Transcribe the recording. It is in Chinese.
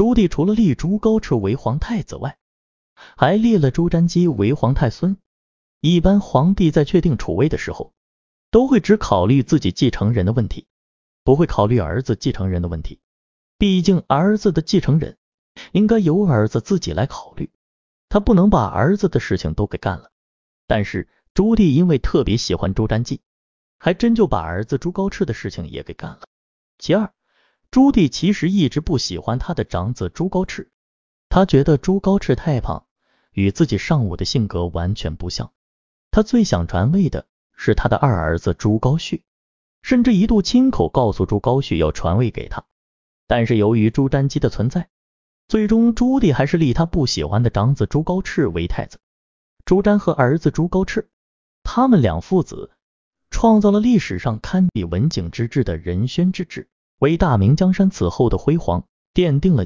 朱棣除了立朱高炽为皇太子外，还立了朱瞻基为皇太孙。一般皇帝在确定储位的时候，都会只考虑自己继承人的问题，不会考虑儿子继承人的问题。毕竟儿子的继承人应该由儿子自己来考虑，他不能把儿子的事情都给干了。但是朱棣因为特别喜欢朱瞻基，还真就把儿子朱高炽的事情也给干了。其二。朱棣其实一直不喜欢他的长子朱高炽，他觉得朱高炽太胖，与自己尚武的性格完全不像。他最想传位的是他的二儿子朱高煦，甚至一度亲口告诉朱高煦要传位给他。但是由于朱瞻基的存在，最终朱棣还是立他不喜欢的长子朱高炽为太子。朱瞻和儿子朱高炽，他们两父子创造了历史上堪比文景之治的仁宣之治。为大明江山此后的辉煌奠定了。